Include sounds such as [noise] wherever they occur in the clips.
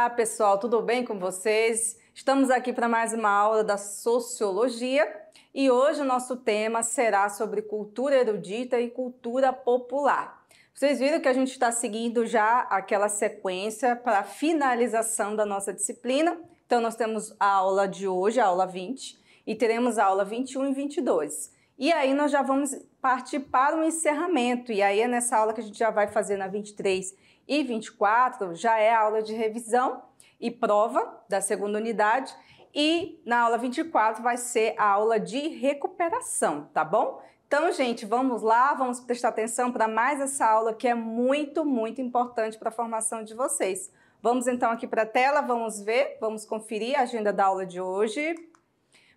Olá, pessoal, tudo bem com vocês? Estamos aqui para mais uma aula da sociologia e hoje o nosso tema será sobre cultura erudita e cultura popular. Vocês viram que a gente está seguindo já aquela sequência para a finalização da nossa disciplina. Então, nós temos a aula de hoje, a aula 20, e teremos a aula 21 e 22. E aí nós já vamos partir para o encerramento. E aí é nessa aula que a gente já vai fazer na 23 e 24 já é a aula de revisão e prova da segunda unidade. E na aula 24 vai ser a aula de recuperação, tá bom? Então, gente, vamos lá, vamos prestar atenção para mais essa aula que é muito, muito importante para a formação de vocês. Vamos então aqui para a tela, vamos ver, vamos conferir a agenda da aula de hoje.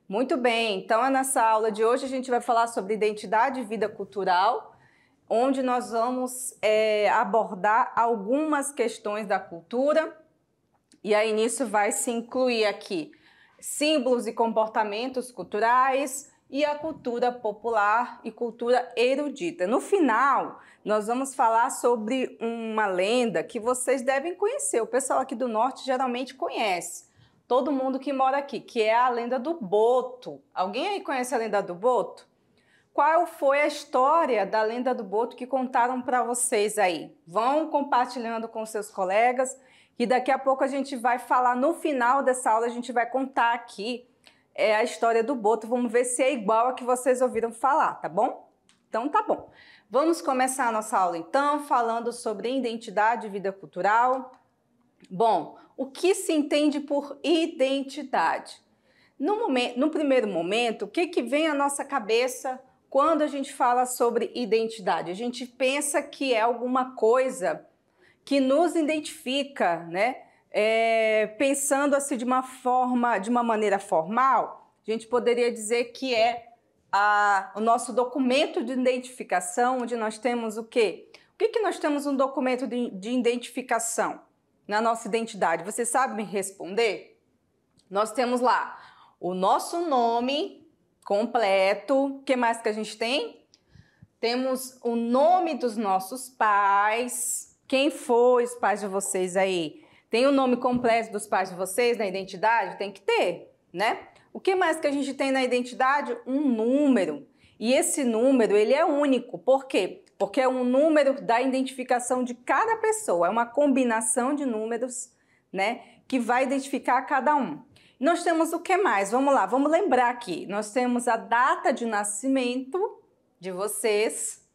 Muito bem, então nessa aula de hoje a gente vai falar sobre identidade e vida cultural onde nós vamos é, abordar algumas questões da cultura, e aí nisso vai se incluir aqui símbolos e comportamentos culturais e a cultura popular e cultura erudita. No final, nós vamos falar sobre uma lenda que vocês devem conhecer. O pessoal aqui do norte geralmente conhece. Todo mundo que mora aqui, que é a lenda do boto. Alguém aí conhece a lenda do boto? qual foi a história da lenda do boto que contaram para vocês aí. Vão compartilhando com seus colegas, e daqui a pouco a gente vai falar no final dessa aula, a gente vai contar aqui é, a história do boto. Vamos ver se é igual a que vocês ouviram falar, tá bom? Então tá bom. Vamos começar a nossa aula então falando sobre identidade e vida cultural. Bom, o que se entende por identidade? No, momento, no primeiro momento, o que, que vem à nossa cabeça quando a gente fala sobre identidade? A gente pensa que é alguma coisa que nos identifica, né? É, pensando assim de uma forma, de uma maneira formal, a gente poderia dizer que é a, o nosso documento de identificação, onde nós temos o quê? O que, que nós temos um documento de, de identificação na nossa identidade? Você sabe me responder? Nós temos lá o nosso nome, completo. O que mais que a gente tem? Temos o nome dos nossos pais. Quem foi os pais de vocês aí? Tem o nome completo dos pais de vocês na identidade? Tem que ter, né? O que mais que a gente tem na identidade? Um número. E esse número, ele é único. Por quê? Porque é um número da identificação de cada pessoa. É uma combinação de números, né? Que vai identificar cada um. Nós temos o que mais? Vamos lá, vamos lembrar aqui. Nós temos a data de nascimento de vocês,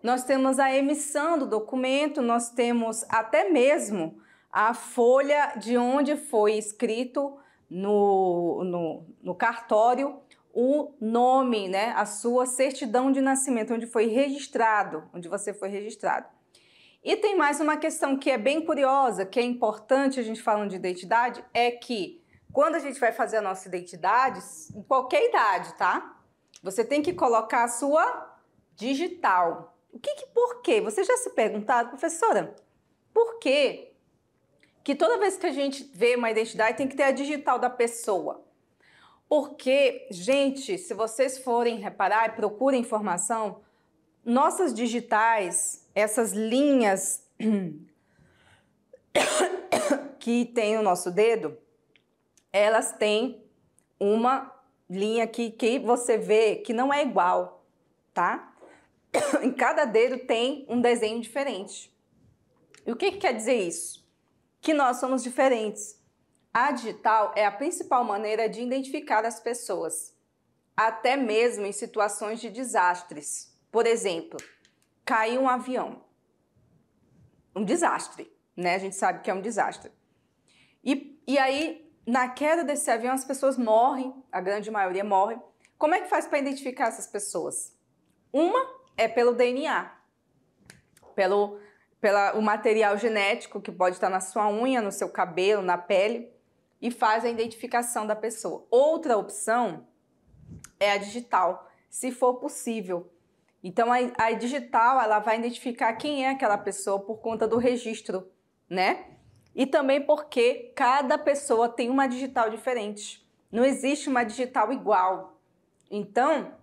nós temos a emissão do documento, nós temos até mesmo a folha de onde foi escrito no, no, no cartório o nome, né? A sua certidão de nascimento, onde foi registrado, onde você foi registrado. E tem mais uma questão que é bem curiosa, que é importante a gente falando de identidade, é que quando a gente vai fazer a nossa identidade, em qualquer idade, tá? Você tem que colocar a sua digital. O que que por quê? Você já se perguntado, professora, por quê que toda vez que a gente vê uma identidade tem que ter a digital da pessoa? Porque, gente, se vocês forem reparar e procurem informação, nossas digitais, essas linhas [coughs] que tem o nosso dedo, elas têm uma linha aqui que você vê que não é igual, tá? [coughs] em cada dedo tem um desenho diferente. E o que, que quer dizer isso? Que nós somos diferentes. A digital é a principal maneira de identificar as pessoas, até mesmo em situações de desastres. Por exemplo, caiu um avião. Um desastre, né? A gente sabe que é um desastre. E, e aí na queda desse avião as pessoas morrem, a grande maioria morre. Como é que faz para identificar essas pessoas? Uma é pelo DNA, pelo pela, o material genético que pode estar na sua unha, no seu cabelo, na pele, e faz a identificação da pessoa. Outra opção é a digital, se for possível. Então a, a digital ela vai identificar quem é aquela pessoa por conta do registro, né? E também porque cada pessoa tem uma digital diferente. Não existe uma digital igual. Então,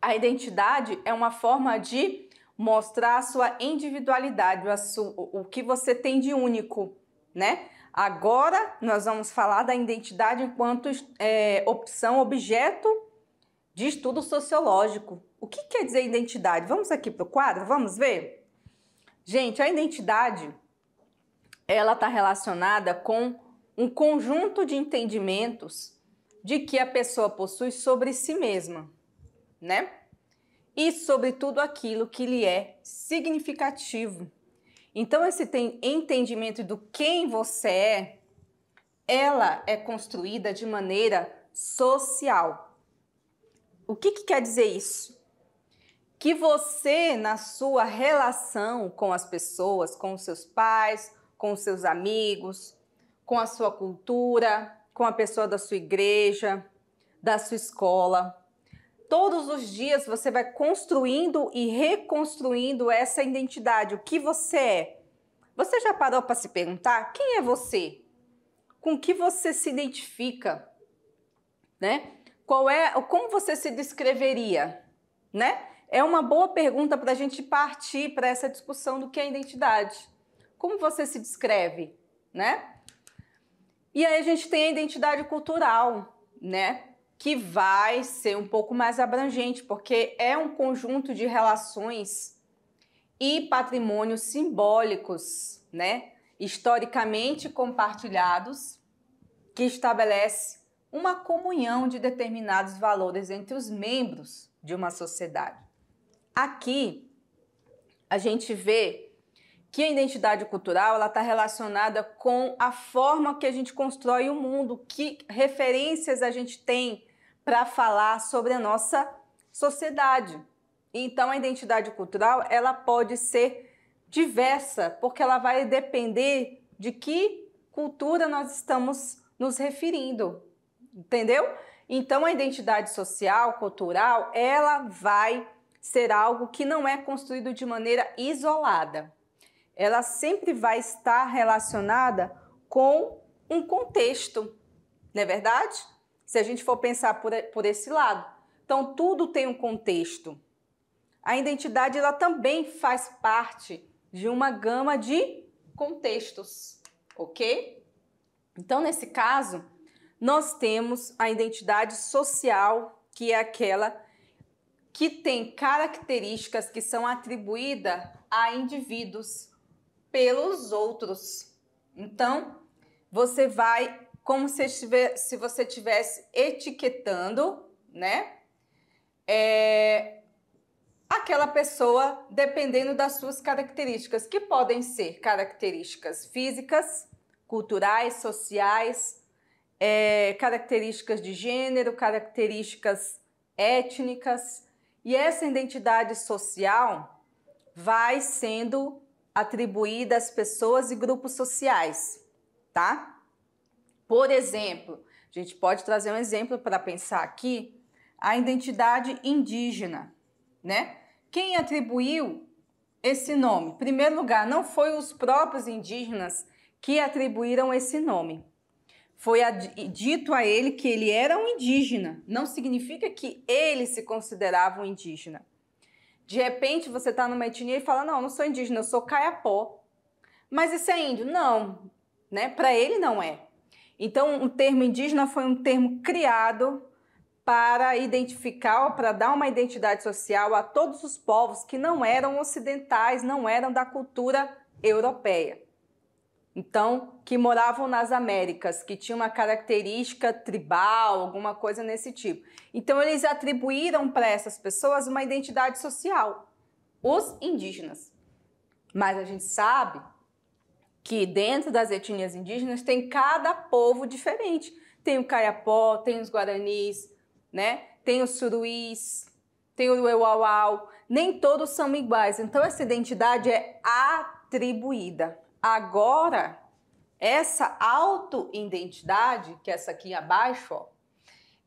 a identidade é uma forma de mostrar a sua individualidade, a sua, o que você tem de único, né? Agora nós vamos falar da identidade enquanto é, opção, objeto de estudo sociológico. O que quer dizer identidade? Vamos aqui para o quadro, vamos ver? Gente, a identidade ela está relacionada com um conjunto de entendimentos de que a pessoa possui sobre si mesma, né? E sobre tudo aquilo que lhe é significativo. Então, esse tem entendimento do quem você é, ela é construída de maneira social. O que, que quer dizer isso? que você, na sua relação com as pessoas, com os seus pais, com os seus amigos, com a sua cultura, com a pessoa da sua igreja, da sua escola. Todos os dias você vai construindo e reconstruindo essa identidade, o que você é. Você já parou para se perguntar quem é você? Com que você se identifica? Né? Qual é, como você se descreveria? Né? É uma boa pergunta para a gente partir para essa discussão do que é identidade. Como você se descreve, né? E aí a gente tem a identidade cultural, né? Que vai ser um pouco mais abrangente, porque é um conjunto de relações e patrimônios simbólicos, né? Historicamente compartilhados, que estabelece uma comunhão de determinados valores entre os membros de uma sociedade. Aqui a gente vê que a identidade cultural ela está relacionada com a forma que a gente constrói o mundo, que referências a gente tem para falar sobre a nossa sociedade. Então a identidade cultural ela pode ser diversa, porque ela vai depender de que cultura nós estamos nos referindo, entendeu? Então a identidade social, cultural, ela vai ser algo que não é construído de maneira isolada ela sempre vai estar relacionada com um contexto, não é verdade? Se a gente for pensar por, por esse lado. Então, tudo tem um contexto. A identidade ela também faz parte de uma gama de contextos, ok? Então, nesse caso, nós temos a identidade social, que é aquela que tem características que são atribuídas a indivíduos pelos outros. Então, você vai como se, estiver, se você estivesse etiquetando, né? É, aquela pessoa dependendo das suas características, que podem ser características físicas, culturais, sociais, é, características de gênero, características étnicas. E essa identidade social vai sendo atribuída às pessoas e grupos sociais, tá? Por exemplo, a gente pode trazer um exemplo para pensar aqui, a identidade indígena, né? Quem atribuiu esse nome? Em primeiro lugar, não foi os próprios indígenas que atribuíram esse nome. Foi dito a ele que ele era um indígena, não significa que ele se considerava um indígena. De repente você está numa etnia e fala: não, não sou indígena, eu sou caiapó. Mas isso é índio? Não, né? Para ele não é. Então, o termo indígena foi um termo criado para identificar, para dar uma identidade social a todos os povos que não eram ocidentais, não eram da cultura europeia então que moravam nas Américas, que tinha uma característica tribal, alguma coisa nesse tipo. Então eles atribuíram para essas pessoas uma identidade social, os indígenas. Mas a gente sabe que dentro das etnias indígenas tem cada povo diferente. Tem o Caiapó, tem os Guaranis, né? Tem os Suruís, tem o Uauau. Nem todos são iguais. Então essa identidade é atribuída. Agora, essa autoidentidade, que é essa aqui abaixo, ó,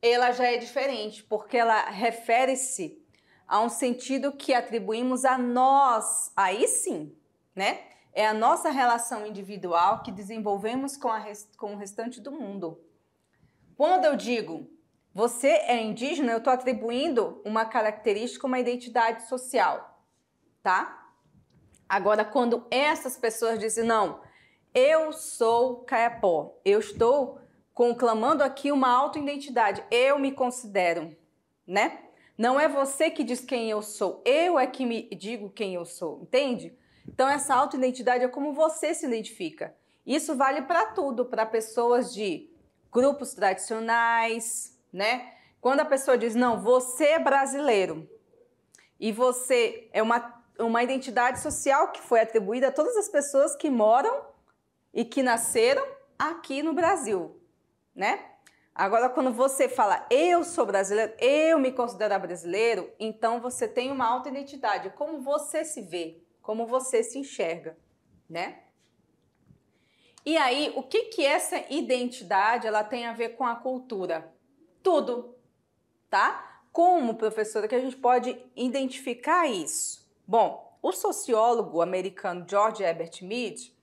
ela já é diferente, porque ela refere-se a um sentido que atribuímos a nós, aí sim, né? É a nossa relação individual que desenvolvemos com, rest com o restante do mundo. Quando eu digo você é indígena, eu estou atribuindo uma característica, uma identidade social, tá? Agora, quando essas pessoas dizem, não, eu sou Caiapó, eu estou conclamando aqui uma autoidentidade, eu me considero, né? Não é você que diz quem eu sou, eu é que me digo quem eu sou, entende? Então, essa autoidentidade é como você se identifica. Isso vale para tudo, para pessoas de grupos tradicionais, né? Quando a pessoa diz, não, você é brasileiro e você é uma uma identidade social que foi atribuída a todas as pessoas que moram e que nasceram aqui no Brasil, né? Agora, quando você fala eu sou brasileiro, eu me considero brasileiro, então você tem uma auto identidade, como você se vê, como você se enxerga, né? E aí, o que que essa identidade ela tem a ver com a cultura? Tudo, tá? Como, professora, que a gente pode identificar isso? Bom, o sociólogo americano George Herbert Mead,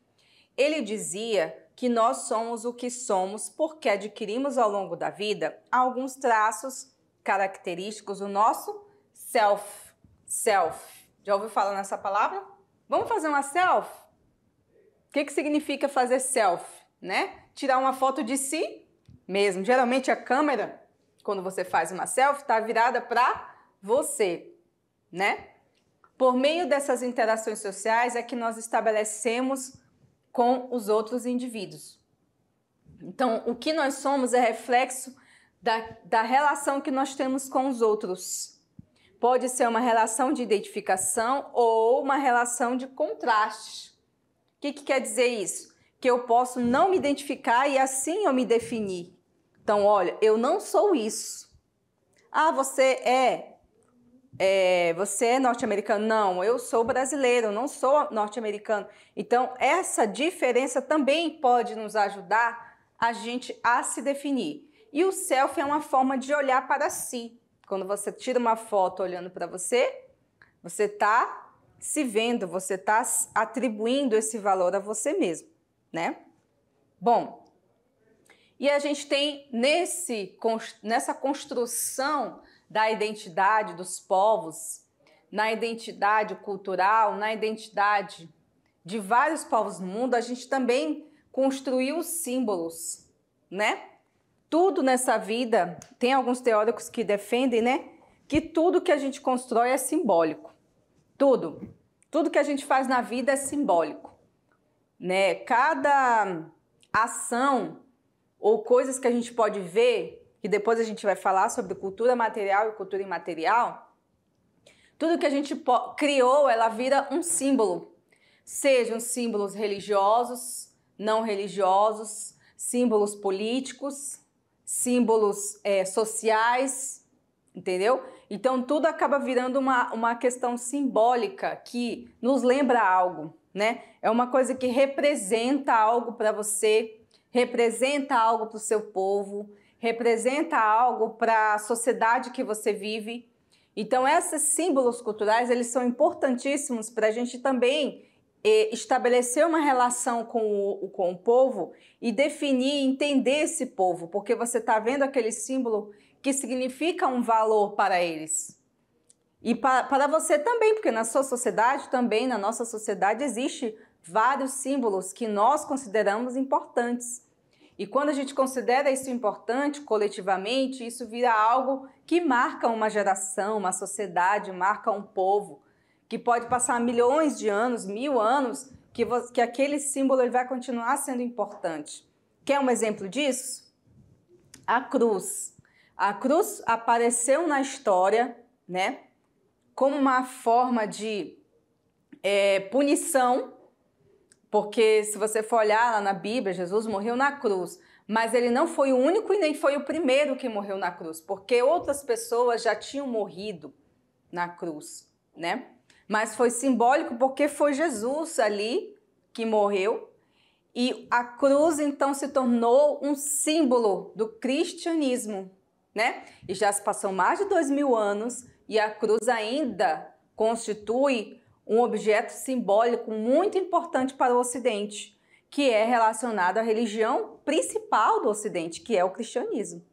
ele dizia que nós somos o que somos porque adquirimos ao longo da vida alguns traços característicos do nosso self. Self. Já ouviu falar nessa palavra? Vamos fazer uma self? O que, que significa fazer self, né? Tirar uma foto de si mesmo. Geralmente a câmera, quando você faz uma self, está virada para você, né? Por meio dessas interações sociais é que nós estabelecemos com os outros indivíduos. Então, o que nós somos é reflexo da, da relação que nós temos com os outros. Pode ser uma relação de identificação ou uma relação de contraste. O que, que quer dizer isso? Que eu posso não me identificar e assim eu me definir. Então, olha, eu não sou isso. Ah, você é é, você é norte-americano. Não, eu sou brasileiro, não sou norte-americano. Então, essa diferença também pode nos ajudar a gente a se definir. E o selfie é uma forma de olhar para si. Quando você tira uma foto olhando para você, você está se vendo, você está atribuindo esse valor a você mesmo, né? Bom, e a gente tem nesse, nessa construção da identidade dos povos, na identidade cultural, na identidade de vários povos no mundo, a gente também construiu símbolos, né? Tudo nessa vida, tem alguns teóricos que defendem, né? Que tudo que a gente constrói é simbólico. Tudo. Tudo que a gente faz na vida é simbólico. Né? Cada ação ou coisas que a gente pode ver que depois a gente vai falar sobre cultura material e cultura imaterial, tudo que a gente criou, ela vira um símbolo. Sejam símbolos religiosos, não religiosos, símbolos políticos, símbolos é, sociais, entendeu? Então tudo acaba virando uma, uma questão simbólica que nos lembra algo, né? É uma coisa que representa algo para você, representa algo para o seu povo, representa algo para a sociedade que você vive. Então, esses símbolos culturais, eles são importantíssimos para a gente também eh, estabelecer uma relação com o, com o povo e definir, entender esse povo, porque você está vendo aquele símbolo que significa um valor para eles. E para, para você também, porque na sua sociedade, também na nossa sociedade, existe vários símbolos que nós consideramos importantes. E quando a gente considera isso importante coletivamente, isso vira algo que marca uma geração, uma sociedade, marca um povo, que pode passar milhões de anos, mil anos, que, que aquele símbolo ele vai continuar sendo importante. Quer um exemplo disso? A cruz. A cruz apareceu na história, né, como uma forma de é, punição porque se você for olhar lá na Bíblia, Jesus morreu na cruz, mas ele não foi o único e nem foi o primeiro que morreu na cruz, porque outras pessoas já tinham morrido na cruz, né? Mas foi simbólico porque foi Jesus ali que morreu e a cruz então se tornou um símbolo do cristianismo, né? E já se passou mais de dois mil anos e a cruz ainda constitui um objeto simbólico muito importante para o Ocidente, que é relacionado à religião principal do Ocidente, que é o cristianismo.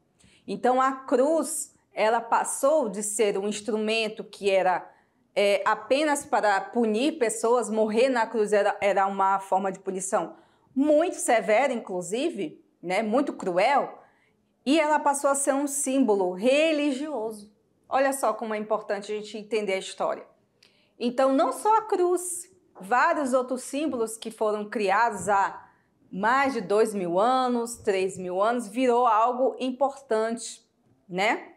Então a cruz ela passou de ser um instrumento que era é, apenas para punir pessoas, morrer na cruz era, era uma forma de punição muito severa, inclusive, né, muito cruel, e ela passou a ser um símbolo religioso. Olha só como é importante a gente entender a história. Então, não só a cruz, vários outros símbolos que foram criados há mais de dois mil anos, três mil anos, virou algo importante, né?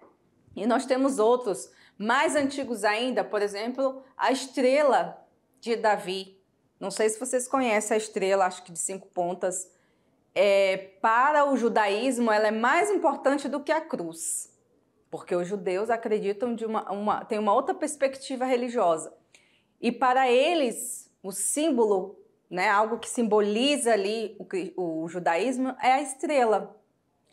E nós temos outros mais antigos ainda, por exemplo, a estrela de Davi. Não sei se vocês conhecem a estrela, acho que de cinco pontas. É, para o judaísmo, ela é mais importante do que a cruz, porque os judeus acreditam de uma, uma tem uma outra perspectiva religiosa. E para eles, o símbolo, né, algo que simboliza ali o, o judaísmo, é a estrela.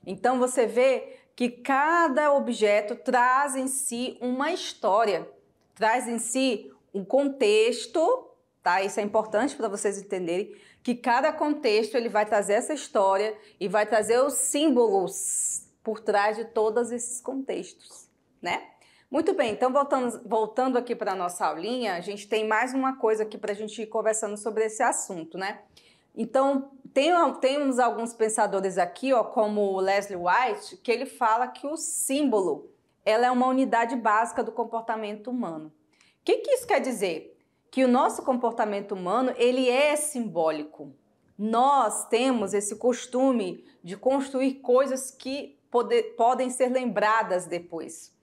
Então você vê que cada objeto traz em si uma história, traz em si um contexto, tá? Isso é importante para vocês entenderem que cada contexto ele vai trazer essa história e vai trazer os símbolos por trás de todos esses contextos, né? Muito bem, então voltando, voltando aqui para a nossa aulinha, a gente tem mais uma coisa aqui para a gente ir conversando sobre esse assunto, né? Então, tem, temos alguns pensadores aqui, ó, como Leslie White, que ele fala que o símbolo ela é uma unidade básica do comportamento humano. O que, que isso quer dizer? Que o nosso comportamento humano ele é simbólico. Nós temos esse costume de construir coisas que poder, podem ser lembradas depois.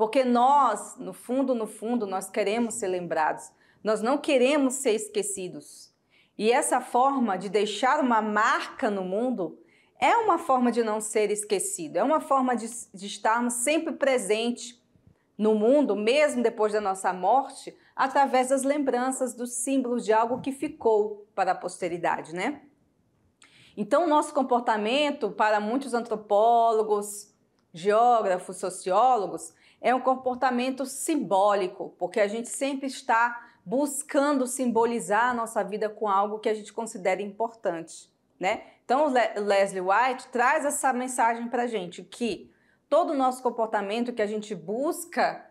Porque nós, no fundo, no fundo, nós queremos ser lembrados. Nós não queremos ser esquecidos. E essa forma de deixar uma marca no mundo é uma forma de não ser esquecido, é uma forma de, de estarmos sempre presentes no mundo, mesmo depois da nossa morte, através das lembranças, dos símbolos de algo que ficou para a posteridade, né? Então, nosso comportamento, para muitos antropólogos, geógrafos, sociólogos, é um comportamento simbólico, porque a gente sempre está buscando simbolizar a nossa vida com algo que a gente considera importante, né? Então, Leslie White traz essa mensagem para a gente que todo o nosso comportamento que a gente busca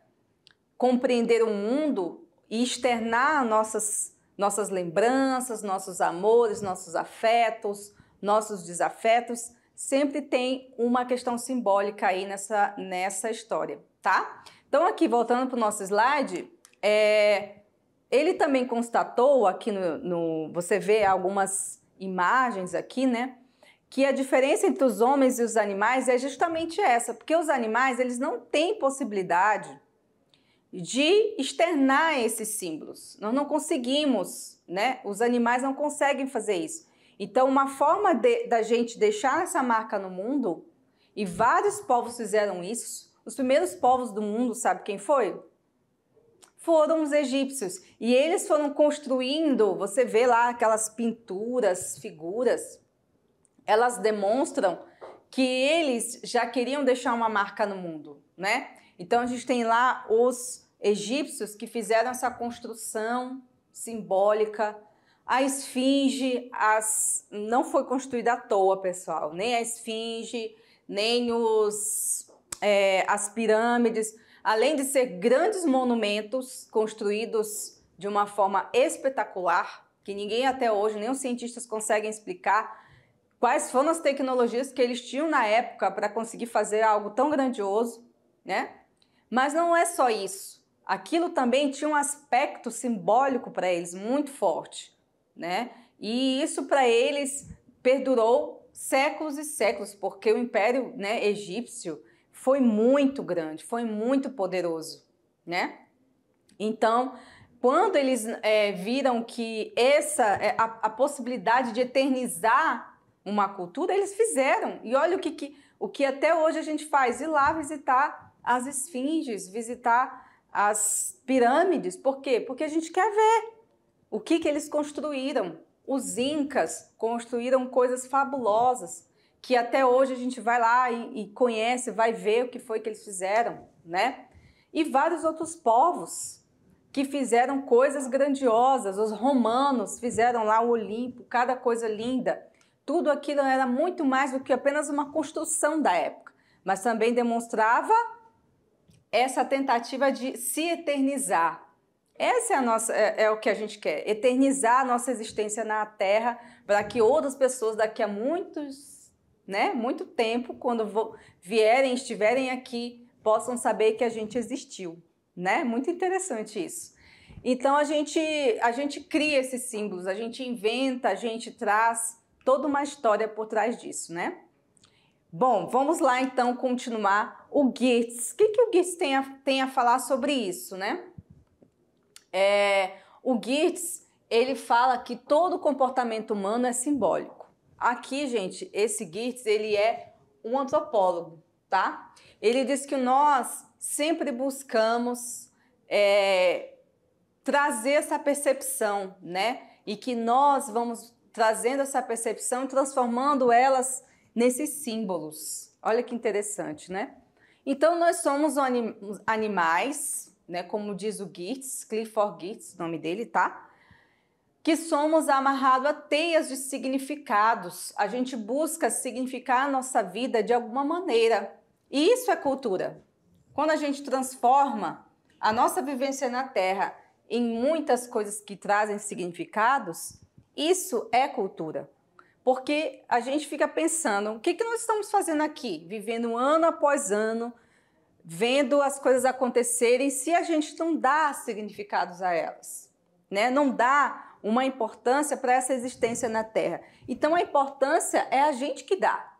compreender o mundo e externar nossas, nossas lembranças, nossos amores, nossos afetos, nossos desafetos, sempre tem uma questão simbólica aí nessa, nessa história tá? Então aqui, voltando para o nosso slide, é, ele também constatou aqui no, no, você vê algumas imagens aqui, né? Que a diferença entre os homens e os animais é justamente essa, porque os animais eles não têm possibilidade de externar esses símbolos. Nós não conseguimos, né? Os animais não conseguem fazer isso. Então, uma forma de, da gente deixar essa marca no mundo, e vários povos fizeram isso, os primeiros povos do mundo, sabe quem foi? Foram os egípcios. E eles foram construindo, você vê lá aquelas pinturas, figuras, elas demonstram que eles já queriam deixar uma marca no mundo, né? Então a gente tem lá os egípcios que fizeram essa construção simbólica. A esfinge as... não foi construída à toa, pessoal. Nem a esfinge, nem os é, as pirâmides, além de ser grandes monumentos construídos de uma forma espetacular, que ninguém até hoje, nem os cientistas conseguem explicar quais foram as tecnologias que eles tinham na época para conseguir fazer algo tão grandioso, né? Mas não é só isso. Aquilo também tinha um aspecto simbólico para eles muito forte, né? E isso para eles perdurou séculos e séculos, porque o Império né, Egípcio foi muito grande, foi muito poderoso, né? Então, quando eles é, viram que essa é, a, a, possibilidade de eternizar uma cultura, eles fizeram. E olha o que, que, o que até hoje a gente faz: ir lá visitar as esfinges, visitar as pirâmides. Por quê? Porque a gente quer ver o que, que eles construíram. Os incas construíram coisas fabulosas que até hoje a gente vai lá e, e conhece, vai ver o que foi que eles fizeram, né? E vários outros povos que fizeram coisas grandiosas. Os romanos fizeram lá o Olimpo, cada coisa linda. Tudo aquilo era muito mais do que apenas uma construção da época, mas também demonstrava essa tentativa de se eternizar. Essa é, a nossa, é, é o que a gente quer, eternizar a nossa existência na Terra para que outras pessoas daqui a muitos né? Muito tempo, quando vierem, estiverem aqui, possam saber que a gente existiu, né? Muito interessante isso. Então a gente a gente cria esses símbolos, a gente inventa, a gente traz toda uma história por trás disso, né? Bom, vamos lá então continuar o Geertz. O que, que o Geertz tem a, tem a falar sobre isso, né? É, o Geertz, ele fala que todo comportamento humano é simbólico. Aqui, gente, esse Geertz, ele é um antropólogo, tá? Ele diz que nós sempre buscamos é, trazer essa percepção, né? E que nós vamos trazendo essa percepção e transformando elas nesses símbolos. Olha que interessante, né? Então, nós somos anim animais, né? Como diz o Geertz, Clifford Geertz, nome dele, tá? que somos amarrados a teias de significados. A gente busca significar a nossa vida de alguma maneira. E isso é cultura. Quando a gente transforma a nossa vivência na Terra em muitas coisas que trazem significados, isso é cultura. Porque a gente fica pensando, o que, que nós estamos fazendo aqui? Vivendo ano após ano, vendo as coisas acontecerem, se a gente não dá significados a elas, né? não dá uma importância para essa existência na Terra. Então a importância é a gente que dá.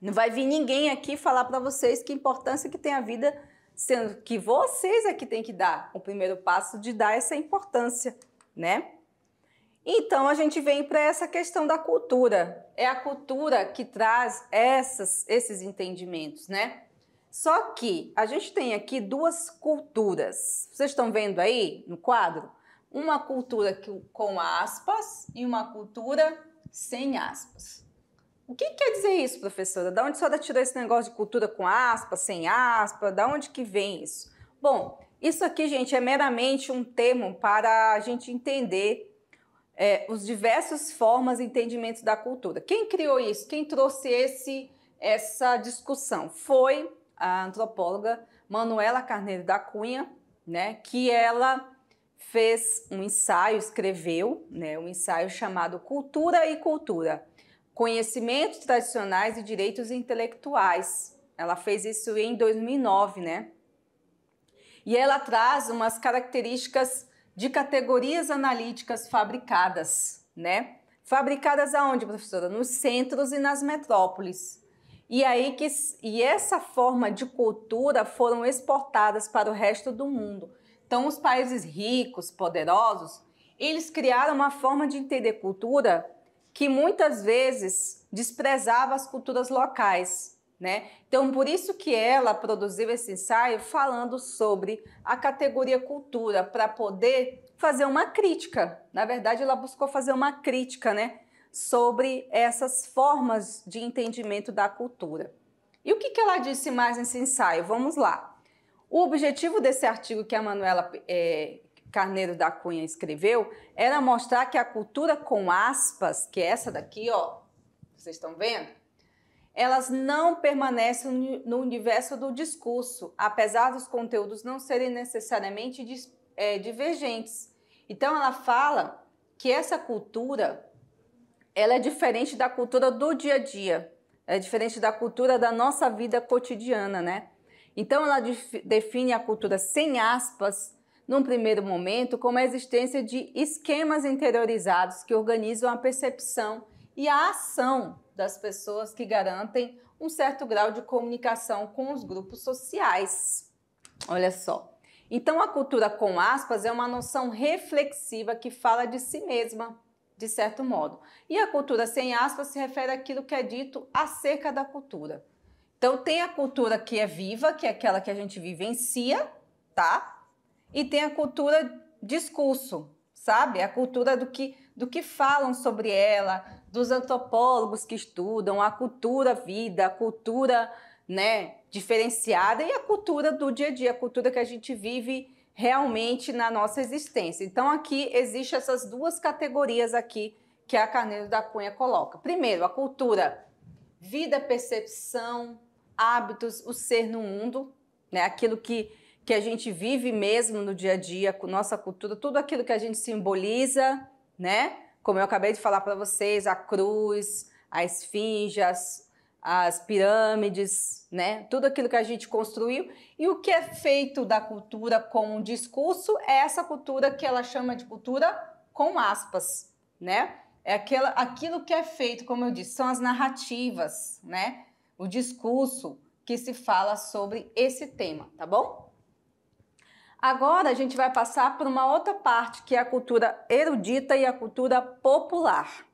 Não vai vir ninguém aqui falar para vocês que importância que tem a vida, sendo que vocês é que tem que dar o primeiro passo de dar essa importância, né? Então a gente vem para essa questão da cultura. É a cultura que traz essas, esses entendimentos, né? Só que a gente tem aqui duas culturas. Vocês estão vendo aí no quadro? uma cultura com aspas e uma cultura sem aspas. O que quer dizer isso, professora? Da onde a senhora tirou esse negócio de cultura com aspas, sem aspas? Da onde que vem isso? Bom, isso aqui, gente, é meramente um termo para a gente entender é, os diversos formas e entendimentos da cultura. Quem criou isso? Quem trouxe esse, essa discussão? Foi a antropóloga Manuela Carneiro da Cunha, né? Que ela fez um ensaio, escreveu né, um ensaio chamado Cultura e Cultura, Conhecimentos Tradicionais e Direitos Intelectuais. Ela fez isso em 2009, né? E ela traz umas características de categorias analíticas fabricadas, né? Fabricadas aonde, professora? Nos centros e nas metrópoles. E aí que e essa forma de cultura foram exportadas para o resto do mundo. Então, os países ricos, poderosos, eles criaram uma forma de entender cultura que muitas vezes desprezava as culturas locais, né? Então, por isso que ela produziu esse ensaio falando sobre a categoria cultura para poder fazer uma crítica. Na verdade, ela buscou fazer uma crítica, né, sobre essas formas de entendimento da cultura. E o que, que ela disse mais nesse ensaio? Vamos lá. O objetivo desse artigo que a Manuela é, Carneiro da Cunha escreveu era mostrar que a cultura com aspas, que é essa daqui, ó, vocês estão vendo? Elas não permanecem no universo do discurso, apesar dos conteúdos não serem necessariamente é, divergentes. Então ela fala que essa cultura ela é diferente da cultura do dia a dia, é diferente da cultura da nossa vida cotidiana, né? Então, ela define a cultura sem aspas, num primeiro momento, como a existência de esquemas interiorizados que organizam a percepção e a ação das pessoas que garantem um certo grau de comunicação com os grupos sociais. Olha só. Então, a cultura com aspas é uma noção reflexiva que fala de si mesma, de certo modo. E a cultura sem aspas se refere àquilo que é dito acerca da cultura. Então tem a cultura que é viva, que é aquela que a gente vivencia, tá? E tem a cultura discurso, sabe? A cultura do que do que falam sobre ela, dos antropólogos que estudam a cultura vida, a cultura, né, diferenciada e a cultura do dia a dia, a cultura que a gente vive realmente na nossa existência. Então aqui existe essas duas categorias aqui que a Carneiro da Cunha coloca. Primeiro, a cultura vida, percepção, hábitos, o ser no mundo, né? aquilo que, que a gente vive mesmo no dia a dia, com nossa cultura, tudo aquilo que a gente simboliza, né? Como eu acabei de falar para vocês, a cruz, a esfinge, as, as pirâmides, né? Tudo aquilo que a gente construiu. E o que é feito da cultura com o discurso é essa cultura que ela chama de cultura com aspas, né? É aquela, aquilo que é feito, como eu disse, são as narrativas, né? o discurso que se fala sobre esse tema, tá bom? Agora a gente vai passar por uma outra parte que é a cultura erudita e a cultura popular.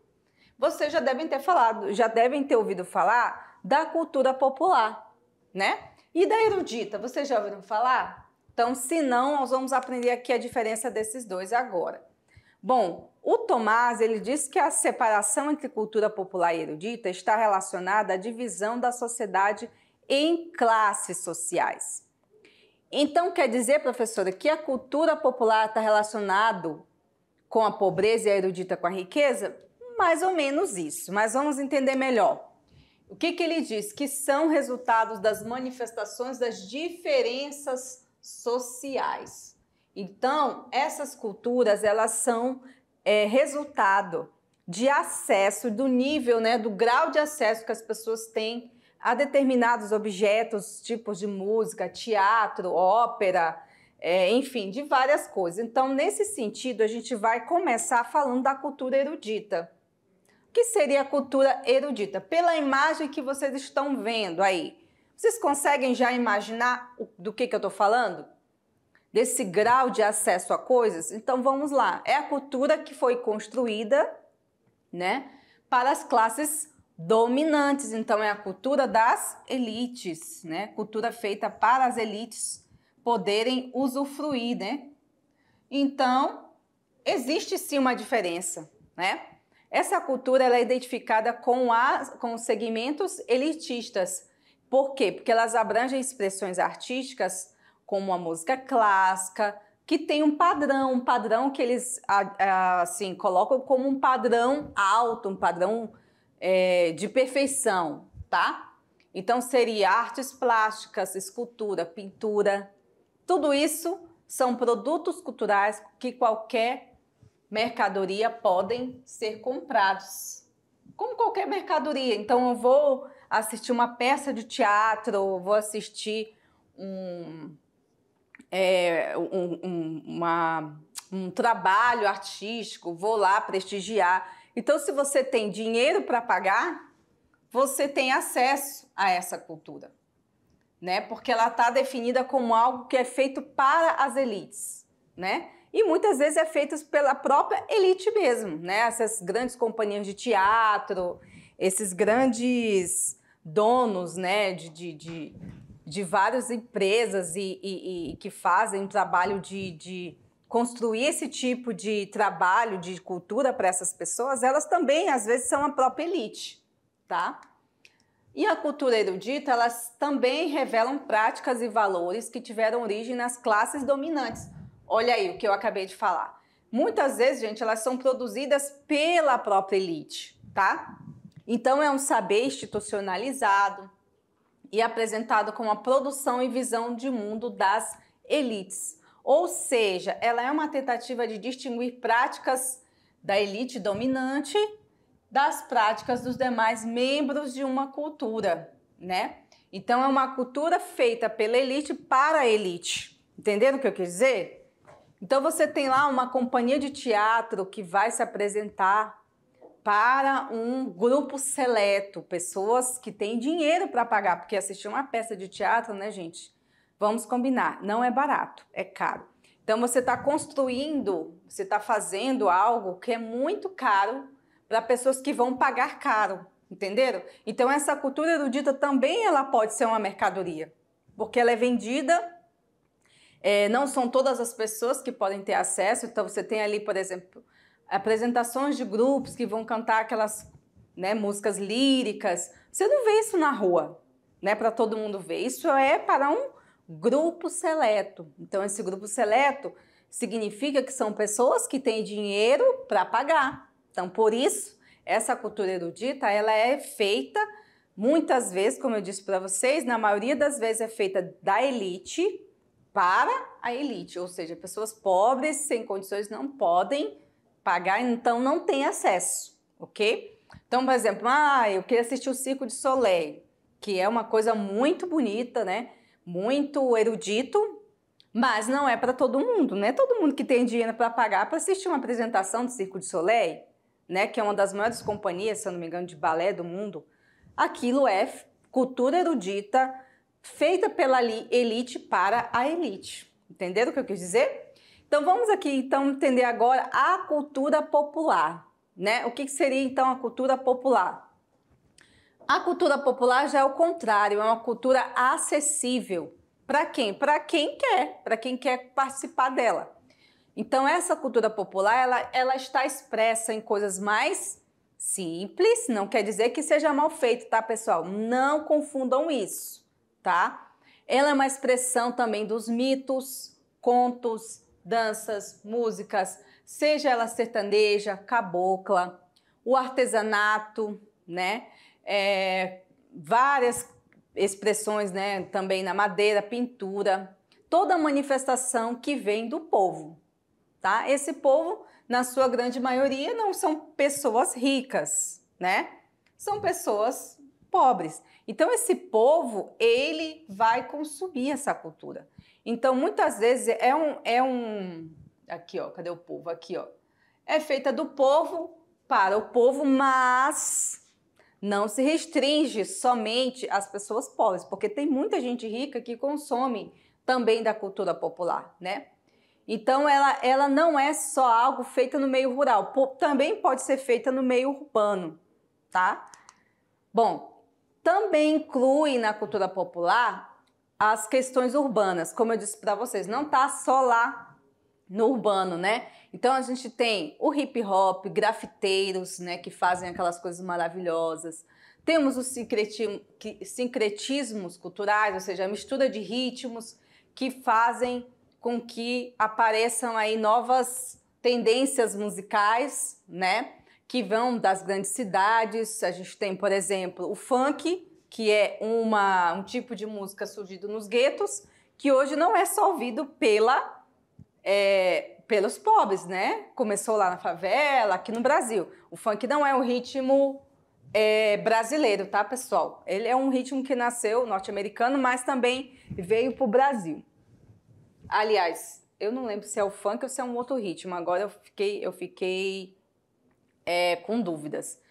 Vocês já devem ter falado, já devem ter ouvido falar da cultura popular, né? E da erudita, vocês já ouviram falar? Então, se não, nós vamos aprender aqui a diferença desses dois agora. Bom, o Tomás ele diz que a separação entre cultura popular e erudita está relacionada à divisão da sociedade em classes sociais. Então quer dizer, professora, que a cultura popular está relacionado com a pobreza e a erudita com a riqueza? Mais ou menos isso, mas vamos entender melhor. O que, que ele diz? Que são resultados das manifestações das diferenças sociais. Então, essas culturas, elas são é, resultado de acesso, do nível, né, do grau de acesso que as pessoas têm a determinados objetos, tipos de música, teatro, ópera, é, enfim, de várias coisas. Então, nesse sentido, a gente vai começar falando da cultura erudita. O que seria a cultura erudita? Pela imagem que vocês estão vendo aí, vocês conseguem já imaginar do que, que eu estou falando? desse grau de acesso a coisas? Então vamos lá. É a cultura que foi construída, né, para as classes dominantes. Então é a cultura das elites, né? Cultura feita para as elites poderem usufruir, né? Então, existe sim uma diferença, né? Essa cultura ela é identificada com, as com segmentos elitistas. Por quê? Porque elas abrangem expressões artísticas como a música clássica, que tem um padrão, um padrão que eles assim colocam como um padrão alto, um padrão é, de perfeição, tá? Então seria artes plásticas, escultura, pintura, tudo isso são produtos culturais que qualquer mercadoria podem ser comprados, como qualquer mercadoria. Então eu vou assistir uma peça de teatro, vou assistir um é, um, um, uma, um trabalho artístico, vou lá prestigiar. Então, se você tem dinheiro para pagar, você tem acesso a essa cultura, né? Porque ela está definida como algo que é feito para as elites, né? E muitas vezes é feito pela própria elite mesmo, né? Essas grandes companhias de teatro, esses grandes donos, né? De, de, de de várias empresas e, e, e que fazem o trabalho de, de construir esse tipo de trabalho, de cultura para essas pessoas, elas também, às vezes, são a própria elite, tá? E a cultura erudita, elas também revelam práticas e valores que tiveram origem nas classes dominantes. Olha aí o que eu acabei de falar. Muitas vezes, gente, elas são produzidas pela própria elite, tá? Então, é um saber institucionalizado, e apresentada como a produção e visão de mundo das elites. Ou seja, ela é uma tentativa de distinguir práticas da elite dominante das práticas dos demais membros de uma cultura, né? Então é uma cultura feita pela elite para a elite. Entenderam o que eu quis dizer? Então você tem lá uma companhia de teatro que vai se apresentar para um grupo seleto, pessoas que têm dinheiro para pagar, porque assistir uma peça de teatro, né, gente? Vamos combinar, não é barato, é caro. Então você está construindo, você está fazendo algo que é muito caro para pessoas que vão pagar caro, entenderam? Então essa cultura erudita também ela pode ser uma mercadoria, porque ela é vendida. É, não são todas as pessoas que podem ter acesso. Então você tem ali, por exemplo, apresentações de grupos que vão cantar aquelas né, músicas líricas. Você não vê isso na rua, né, para todo mundo ver. Isso é para um grupo seleto. Então, esse grupo seleto significa que são pessoas que têm dinheiro para pagar. Então, por isso, essa cultura erudita ela é feita muitas vezes, como eu disse para vocês, na maioria das vezes é feita da elite para a elite, ou seja, pessoas pobres sem condições não podem Pagar, então, não tem acesso, ok? Então, por exemplo, ah, eu queria assistir o Circo de Soleil, que é uma coisa muito bonita, né? Muito erudito, mas não é para todo mundo, né? todo mundo que tem dinheiro para pagar para assistir uma apresentação do Circo de Soleil, né? Que é uma das maiores companhias, se eu não me engano, de balé do mundo. Aquilo é cultura erudita feita pela elite para a elite. Entenderam o que eu quis dizer? Então vamos aqui então entender agora a cultura popular, né? O que seria então a cultura popular? A cultura popular já é o contrário, é uma cultura acessível. Para quem? Para quem quer, para quem quer participar dela. Então essa cultura popular, ela, ela está expressa em coisas mais simples, não quer dizer que seja mal feito, tá, pessoal? Não confundam isso, tá? Ela é uma expressão também dos mitos, contos, danças, músicas, seja ela sertaneja, cabocla, o artesanato, né? É, várias expressões, né? Também na madeira, pintura, toda manifestação que vem do povo, tá? Esse povo, na sua grande maioria, não são pessoas ricas, né? São pessoas pobres. Então esse povo, ele vai consumir essa cultura. Então, muitas vezes é um, é um. Aqui, ó, cadê o povo? Aqui, ó. É feita do povo para o povo, mas não se restringe somente às pessoas pobres, porque tem muita gente rica que consome também da cultura popular, né? Então, ela, ela não é só algo feita no meio rural, também pode ser feita no meio urbano, tá? Bom, também inclui na cultura popular as questões urbanas. Como eu disse para vocês, não tá só lá no urbano, né? Então a gente tem o hip hop, grafiteiros, né, que fazem aquelas coisas maravilhosas. Temos os sincretismos culturais, ou seja, a mistura de ritmos que fazem com que apareçam aí novas tendências musicais, né? Que vão das grandes cidades. A gente tem, por exemplo, o funk, que é uma, um tipo de música surgido nos guetos, que hoje não é só ouvido pela, é, pelos pobres, né? Começou lá na favela, aqui no Brasil. O funk não é um ritmo é, brasileiro, tá, pessoal? Ele é um ritmo que nasceu norte-americano, mas também veio para o Brasil. Aliás, eu não lembro se é o funk ou se é um outro ritmo. Agora eu fiquei, eu fiquei é, com dúvidas.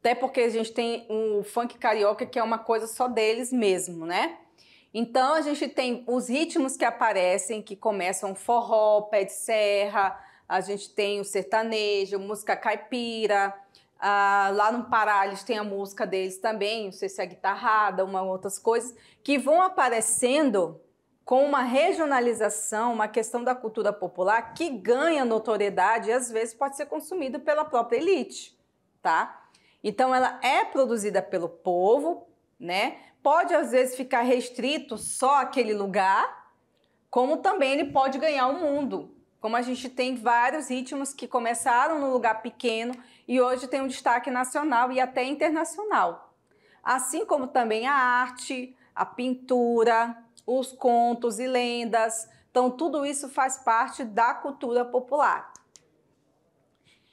Até porque a gente tem o um funk carioca que é uma coisa só deles mesmo, né? Então a gente tem os ritmos que aparecem, que começam forró, pé de serra, a gente tem o sertanejo, música caipira. Ah, lá no Pará eles têm a música deles também, não sei se é guitarrada, uma outras coisas, que vão aparecendo com uma regionalização, uma questão da cultura popular que ganha notoriedade e às vezes pode ser consumido pela própria elite, tá? Então ela é produzida pelo povo, né? Pode às vezes ficar restrito só aquele lugar, como também ele pode ganhar o mundo. Como a gente tem vários ritmos que começaram no lugar pequeno e hoje tem um destaque nacional e até internacional. Assim como também a arte, a pintura, os contos e lendas. Então, tudo isso faz parte da cultura popular.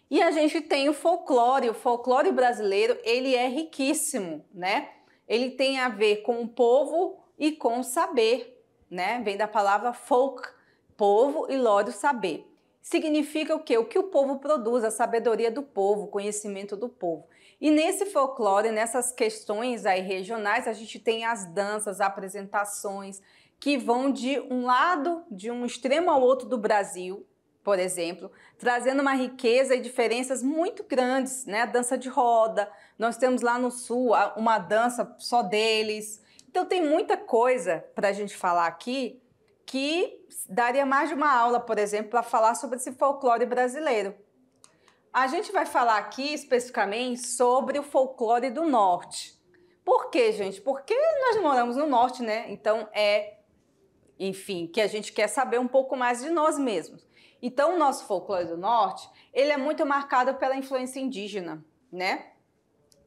E a gente tem o folclore, o folclore brasileiro, ele é riquíssimo, né? Ele tem a ver com o povo e com o saber, né? Vem da palavra folk, povo e lore, saber. Significa o quê? O que o povo produz, a sabedoria do povo, o conhecimento do povo. E nesse folclore, nessas questões aí regionais, a gente tem as danças, apresentações que vão de um lado, de um extremo ao outro do Brasil, por exemplo, trazendo uma riqueza e diferenças muito grandes, né? A dança de roda, nós temos lá no sul uma dança só deles. Então tem muita coisa para a gente falar aqui que daria mais de uma aula, por exemplo, para falar sobre esse folclore brasileiro. A gente vai falar aqui especificamente sobre o folclore do norte. Por quê, gente? Porque nós moramos no norte, né? Então é, enfim, que a gente quer saber um pouco mais de nós mesmos. Então, o nosso folclore do Norte, ele é muito marcado pela influência indígena, né?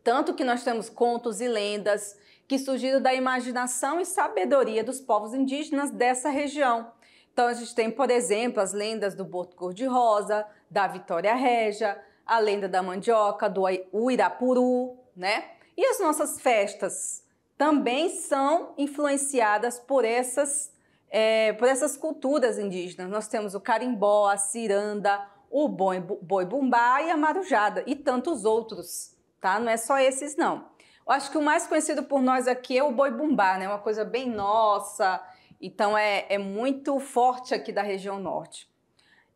Tanto que nós temos contos e lendas que surgiram da imaginação e sabedoria dos povos indígenas dessa região. Então, a gente tem, por exemplo, as lendas do Boto Cor-de-Rosa, da Vitória Régia, a lenda da mandioca, do Uirapuru, né? E as nossas festas também são influenciadas por essas é, por essas culturas indígenas. Nós temos o carimbó, a ciranda, o boi, boi bumbá e a marujada e tantos outros, tá? Não é só esses não. Eu acho que o mais conhecido por nós aqui é o boi bumbá, né? Uma coisa bem nossa. Então é, é muito forte aqui da região norte.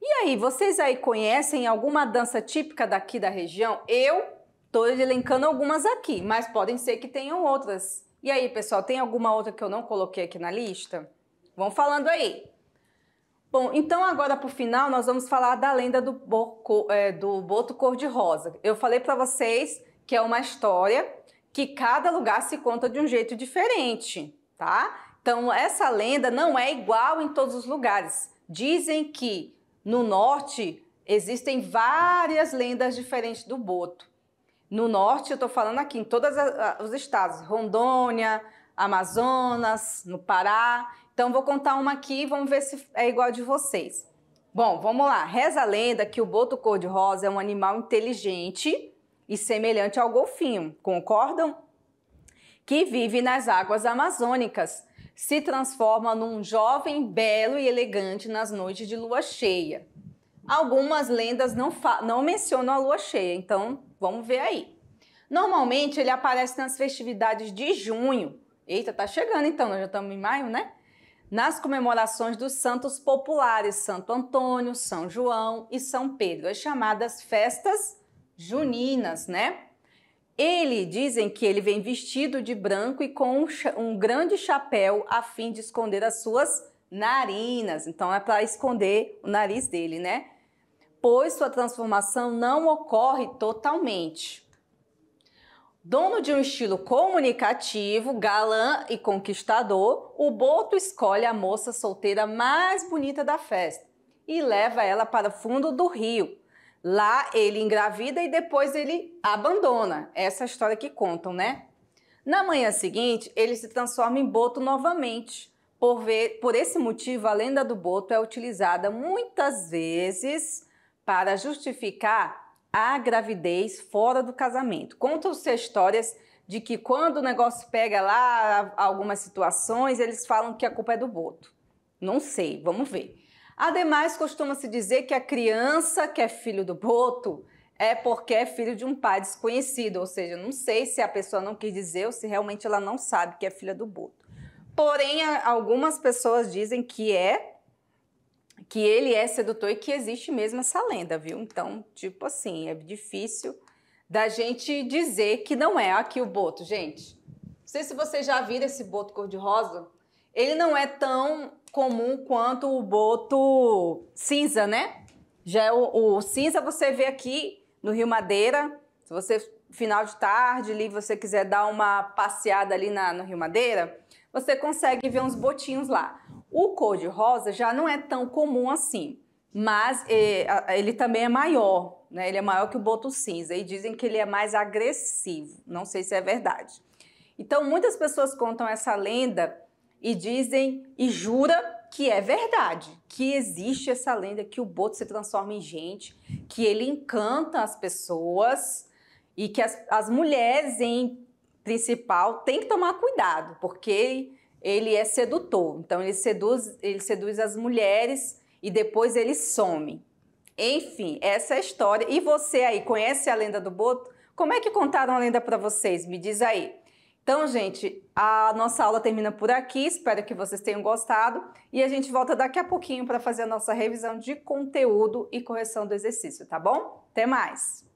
E aí, vocês aí conhecem alguma dança típica daqui da região? Eu estou elencando algumas aqui, mas podem ser que tenham outras. E aí, pessoal, tem alguma outra que eu não coloquei aqui na lista? Vão falando aí. Bom, então agora para o final nós vamos falar da lenda do, boco, é, do boto cor-de-rosa. Eu falei para vocês que é uma história que cada lugar se conta de um jeito diferente, tá? Então essa lenda não é igual em todos os lugares. Dizem que no norte existem várias lendas diferentes do boto. No norte, eu estou falando aqui em todos os estados, Rondônia, Amazonas, no Pará. Então vou contar uma aqui e vamos ver se é igual a de vocês. Bom, vamos lá. Reza a lenda que o boto cor-de-rosa é um animal inteligente e semelhante ao golfinho, concordam? Que vive nas águas amazônicas. Se transforma num jovem belo e elegante nas noites de lua cheia. Algumas lendas não, não mencionam a lua cheia, então vamos ver aí. Normalmente ele aparece nas festividades de junho. Eita, tá chegando então, nós já estamos em maio, né? nas comemorações dos santos populares Santo Antônio, São João e São Pedro, as chamadas festas juninas, né? Ele dizem que ele vem vestido de branco e com um, um grande chapéu a fim de esconder as suas narinas. Então é para esconder o nariz dele, né? Pois sua transformação não ocorre totalmente. Dono de um estilo comunicativo, galã e conquistador, o Boto escolhe a moça solteira mais bonita da festa e leva ela para o fundo do rio. Lá ele engravida e depois ele abandona. Essa é a história que contam, né? Na manhã seguinte, ele se transforma em Boto novamente. Por, ver, por esse motivo, a lenda do Boto é utilizada muitas vezes para justificar a gravidez fora do casamento. as se histórias de que quando o negócio pega lá algumas situações, eles falam que a culpa é do boto. Não sei, vamos ver. Ademais, costuma-se dizer que a criança que é filho do boto é porque é filho de um pai desconhecido, ou seja, não sei se a pessoa não quis dizer ou se realmente ela não sabe que é filha do boto. Porém, algumas pessoas dizem que é que ele é sedutor e que existe mesmo essa lenda, viu? Então, tipo assim, é difícil da gente dizer que não é aqui o boto, gente. Não sei se vocês já viram esse boto cor-de-rosa. Ele não é tão comum quanto o boto cinza, né? Já é o, o, cinza você vê aqui no Rio Madeira. Se você final de tarde ali você quiser dar uma passeada ali na, no Rio Madeira, você consegue ver uns botinhos lá. O cor-de-rosa já não é tão comum assim, mas eh, ele também é maior, né? Ele é maior que o boto cinza e dizem que ele é mais agressivo. Não sei se é verdade. Então, muitas pessoas contam essa lenda e dizem e jura que é verdade, que existe essa lenda que o boto se transforma em gente, que ele encanta as pessoas e que as, as mulheres em principal têm que tomar cuidado, porque ele é sedutor. Então ele seduz, ele seduz as mulheres e depois ele some. Enfim, essa é a história. E você aí conhece a lenda do boto? Como é que contaram a lenda para vocês? Me diz aí. Então, gente, a nossa aula termina por aqui. Espero que vocês tenham gostado e a gente volta daqui a pouquinho para fazer a nossa revisão de conteúdo e correção do exercício, tá bom? Até mais.